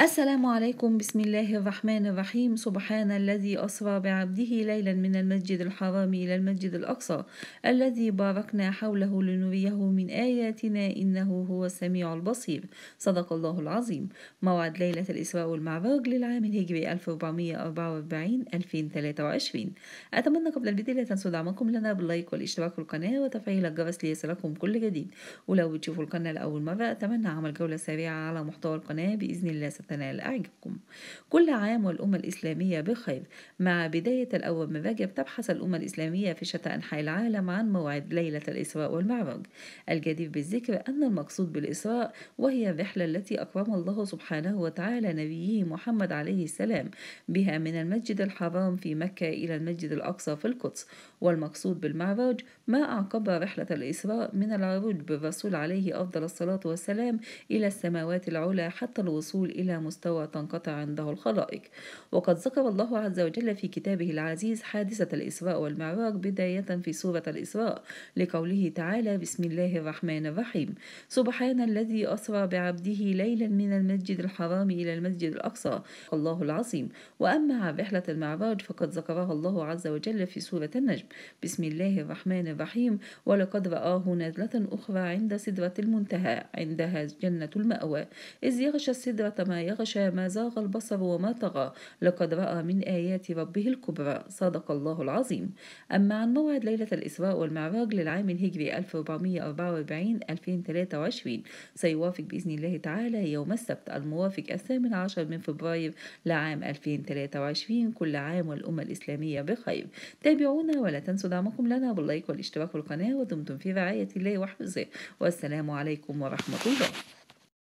السلام عليكم بسم الله الرحمن الرحيم سبحان الذي أسرى بعبده ليلا من المسجد الحرام إلى المسجد الأقصى الذي باركنا حوله لنريه من آياتنا إنه هو السميع البصير صدق الله العظيم موعد ليلة الإسراء والمعراج للعام الهجري 1444-2023 أتمنى قبل البداية لا تنسوا دعمكم لنا باللايك والاشتراك في القناة وتفعيل الجرس ليصلكم كل جديد ولو بتشوفوا القناة لأول مرة أتمنى عمل جولة سريعة على محتوى القناة بإذن الله ستنسوا سنة لأعجبكم كل عام والأمة الإسلامية بخير مع بداية الأول من رجب تبحث الأمة الإسلامية في شتى أنحاء العالم عن موعد ليلة الإسراء والمعراج الجدير بالذكر أن المقصود بالإسراء وهي الرحلة التي أكرم الله سبحانه وتعالى نبيه محمد عليه السلام بها من المسجد الحرام في مكة إلى المسجد الأقصى في القدس والمقصود بالمعراج ما أعقب رحلة الإسراء من العروج بالرسول عليه أفضل الصلاة والسلام إلى السماوات العلى حتى الوصول إلى مستوى تنقطع عنده الخلائق وقد ذكر الله عز وجل في كتابه العزيز حادثة الإسراء والمعراج بداية في سورة الإسراء لقوله تعالى بسم الله الرحمن الرحيم سبحان الذي أسرى بعبده ليلا من المسجد الحرام إلى المسجد الأقصى الله العظيم وأما عن رحلة المعراج فقد ذكرها الله عز وجل في سورة النجم بسم الله الرحمن الرحيم ولقد رآه نزلة أخرى عند سدرة المنتهى عندها جنة المأوى إذ يغشى السدرة ما يغشى ما زاغ البصر وما طغى لقد رأى من آيات ربه الكبرى صدق الله العظيم أما عن موعد ليلة الإسراء والمعراج للعام الهجري 1444-2023 سيوافق بإذن الله تعالى يوم السبت الموافق الثامن عشر من فبراير لعام 2023 كل عام والأمة الإسلامية بخير تابعونا ولا تنسوا دعمكم لنا باللايك والاشتراك في القناة ودمتم في رعاية الله وحفظه والسلام عليكم ورحمة الله